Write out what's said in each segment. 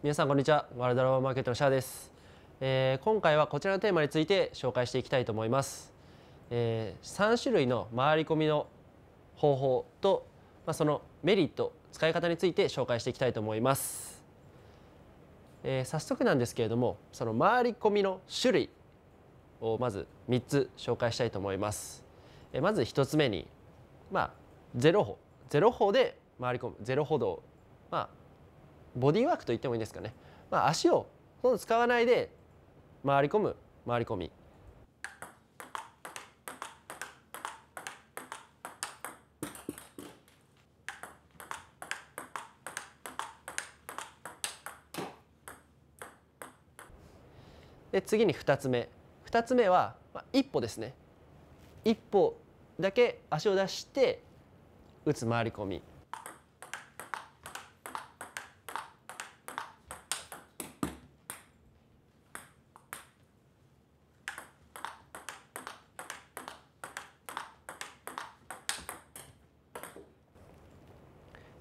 皆さんこんにちはワルドローマーケットのシャアです、えー、今回はこちらのテーマについて紹介していきたいと思います、えー、3種類の回り込みの方法と、まあ、そのメリット使い方について紹介していきたいと思います、えー、早速なんですけれどもその回り込みの種類をまず3つ紹介したいと思います、えー、まず1つ目にまあゼロ歩ゼロ歩で回り込むゼロ歩道まあボディーワークと言ってもいいんですかね、まあ、足をほとんど使わないで回り込む回り込みで次に2つ目2つ目は、まあ、一歩ですね一歩だけ足を出して打つ回り込み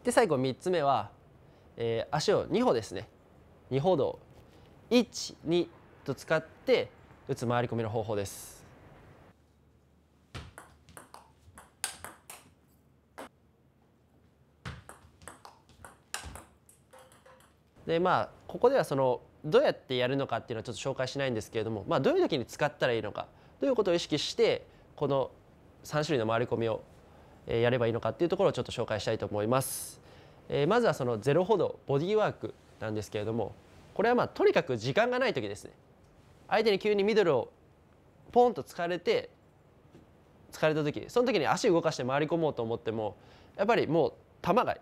で最後3つ目は、えー、足を2歩ですね2歩道12と使って打つ回り込みの方法ですでまあここではそのどうやってやるのかっていうのはちょっと紹介しないんですけれども、まあ、どういう時に使ったらいいのかどういうことを意識してこの3種類の回り込みをやればいいのかっていうところをちょっと紹介したいと思います。えまずはそのゼロ歩動ボディーワークなんですけれどもこれはまあとにかく時間がない時ですね相手に急にミドルをポンと疲れて疲れた時その時に足動かして回り込もうと思ってもやっぱりもう球が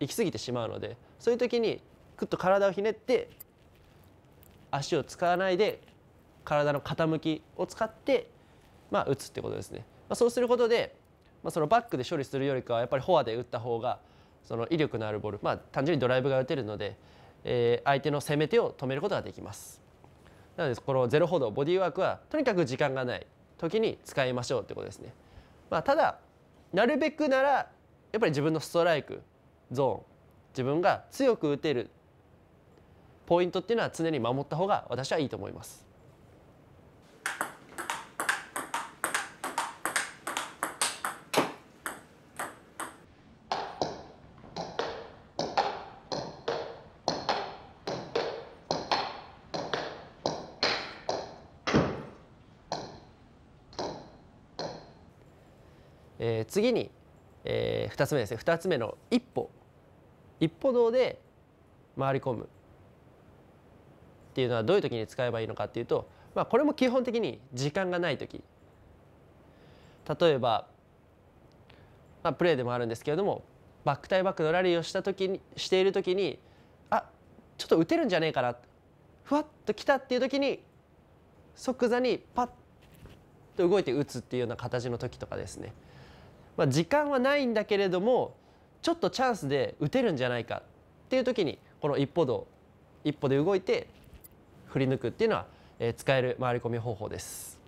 行き過ぎてしまうのでそういう時にクッと体をひねって足を使わないで体の傾きを使って、まあ、打つってことですね。まあ、そうすることでまあ、そのバックで処理するよりかはやっぱりフォアで打った方がその威力のあるボール、まあ、単純にドライブが打てるので、えー、相手の攻め手を止めることができますなのでこのゼロ歩道ボディーワークはとにかく時間がない時に使いましょうってことですね、まあ、ただなるべくならやっぱり自分のストライクゾーン自分が強く打てるポイントっていうのは常に守った方が私はいいと思いますえー、次に、えー、2つ目ですね2つ目の一歩一歩動で回り込むっていうのはどういう時に使えばいいのかっていうと、まあ、これも基本的に時間がない時例えば、まあ、プレーでもあるんですけれどもバック対バックのラリーをした時にしている時にあちょっと打てるんじゃねえかなふわっときたっていう時に即座にパッで動いて打つっていうような形の時とかですね、まあ、時間はないんだけれどもちょっとチャンスで打てるんじゃないかっていう時にこの一歩道一歩で動いて振り抜くっていうのは、えー、使える回り込み方法です。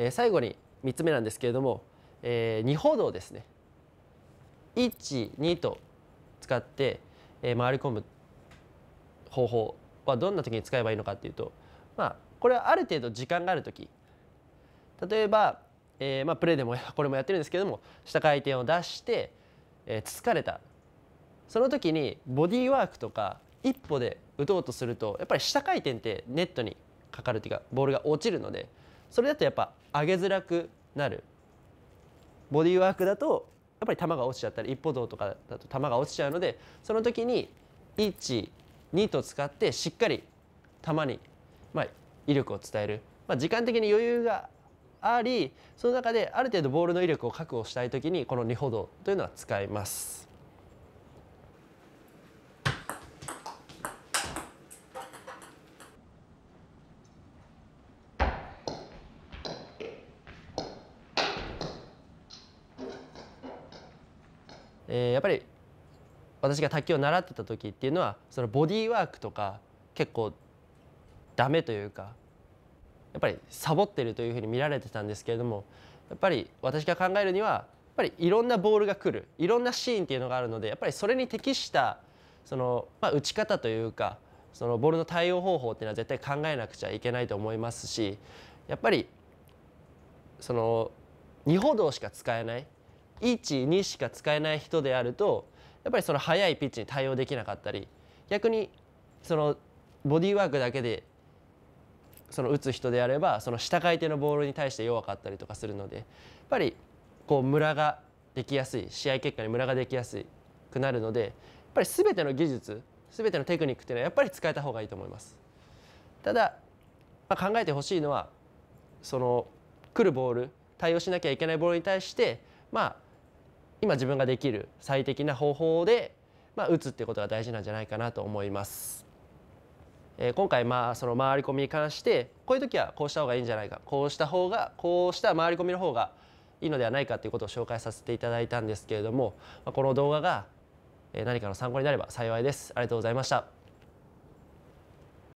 えー、最後に3つ目なんですけれども、えー、2歩道ですね12と使って、えー、回り込む方法はどんな時に使えばいいのかっていうと、まあ、これはある程度時間がある時例えば、えーまあ、プレーでも これもやってるんですけども下回転を出して、えー、疲れたその時にボディーワークとか一歩で打とうとするとやっぱり下回転ってネットにかかるというかボールが落ちるのでそれだとやっぱ上げづらくなるボディーワークだとやっぱり球が落ちちゃったり一歩動とかだと球が落ちちゃうのでその時に12と使ってしっかり球に、まあ、威力を伝える、まあ、時間的に余裕がありその中である程度ボールの威力を確保したい時にこの2歩動というのは使います。えー、やっぱり私が卓球を習ってた時っていうのはそのボディーワークとか結構ダメというかやっぱりサボってるというふうに見られてたんですけれどもやっぱり私が考えるにはやっぱりいろんなボールが来るいろんなシーンっていうのがあるのでやっぱりそれに適したその、まあ、打ち方というかそのボールの対応方法っていうのは絶対考えなくちゃいけないと思いますしやっぱりその2歩道しか使えない12しか使えない人であるとやっぱりその速いピッチに対応できなかったり逆にそのボディーワークだけでその打つ人であればその下回転のボールに対して弱かったりとかするのでやっぱりこうムラができやすい試合結果にムラができやすくなるのでやっぱり全ての技術全てのテクニックっていうのはやっぱり使えた方がいいと思います。ただ、まあ、考えてほしいのはその来るボール対応しなきゃいけないボールに対してまあ今自分ができる最適な方法で、まあ、打つってことが大事なんじゃないかなと思います。えー、今回まあその回り込みに関してこういう時はこうした方がいいんじゃないかこうした方がこうした回り込みの方がいいのではないかということを紹介させていただいたんですけれどもまあ、この動画が何かの参考になれば幸いです。ありがとうございました。